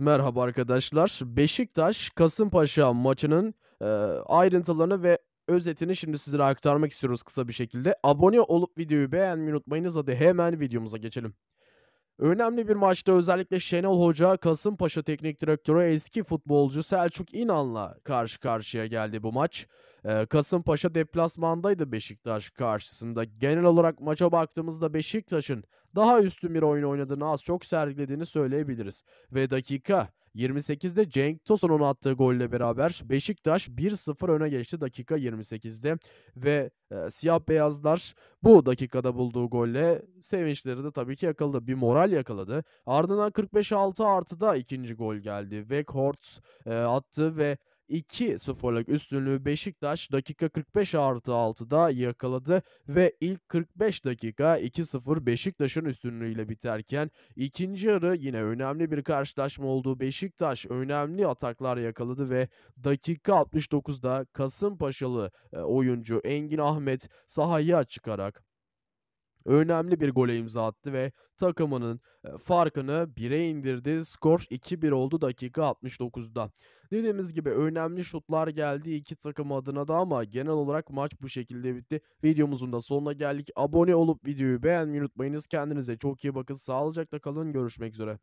Merhaba arkadaşlar. Beşiktaş Kasımpaşa maçının e, ayrıntılarını ve özetini şimdi sizlere aktarmak istiyoruz kısa bir şekilde. Abone olup videoyu beğenmeyi unutmayınız. Hadi hemen videomuza geçelim. Önemli bir maçta özellikle Şenol Hoca Kasımpaşa Teknik Direktörü eski futbolcu Selçuk İnan'la karşı karşıya geldi bu maç. Ee, Kasımpaşa deplasmandaydı Beşiktaş karşısında. Genel olarak maça baktığımızda Beşiktaş'ın daha üstün bir oyun oynadığını az çok sergilediğini söyleyebiliriz. Ve dakika 28'de Cenk Tosun'un attığı golle beraber Beşiktaş 1-0 öne geçti dakika 28'de ve e, siyah beyazlar bu dakikada bulduğu golle sevinçleri de tabii ki yakaladı. Bir moral yakaladı. Ardından 45-6 artıda ikinci gol geldi. Weghorst e, attı ve 2-0'lık üstünlüğü Beşiktaş dakika 45 artı 6'da yakaladı ve ilk 45 dakika 2-0 Beşiktaş'ın üstünlüğüyle biterken ikinci yarı yine önemli bir karşılaşma olduğu Beşiktaş önemli ataklar yakaladı ve dakika 69'da Kasımpaşalı e, oyuncu Engin Ahmet sahaya çıkarak önemli bir gole imza attı ve takımının e, farkını 1'e indirdi. Skor 2-1 oldu dakika 69'da. Dediğimiz gibi önemli şutlar geldi iki takım adına da ama genel olarak maç bu şekilde bitti. Videomuzun da sonuna geldik. Abone olup videoyu beğenmeyi unutmayınız. Kendinize çok iyi bakın. Sağlıcakla kalın. Görüşmek üzere.